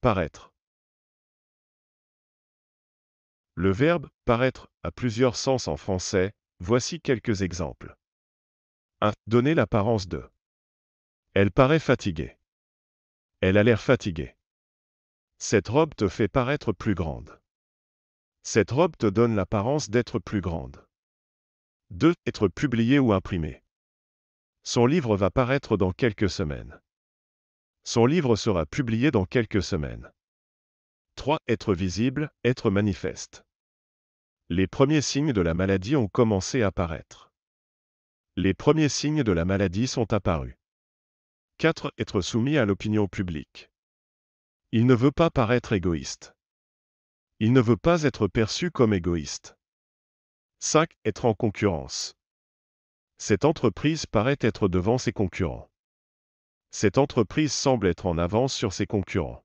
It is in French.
paraître. Le verbe paraître a plusieurs sens en français, voici quelques exemples. 1. Donner l'apparence de. Elle paraît fatiguée. Elle a l'air fatiguée. Cette robe te fait paraître plus grande. Cette robe te donne l'apparence d'être plus grande. 2. Être publié ou imprimé. Son livre va paraître dans quelques semaines. Son livre sera publié dans quelques semaines. 3. Être visible, être manifeste. Les premiers signes de la maladie ont commencé à paraître. Les premiers signes de la maladie sont apparus. 4. Être soumis à l'opinion publique. Il ne veut pas paraître égoïste. Il ne veut pas être perçu comme égoïste. 5. Être en concurrence. Cette entreprise paraît être devant ses concurrents cette entreprise semble être en avance sur ses concurrents.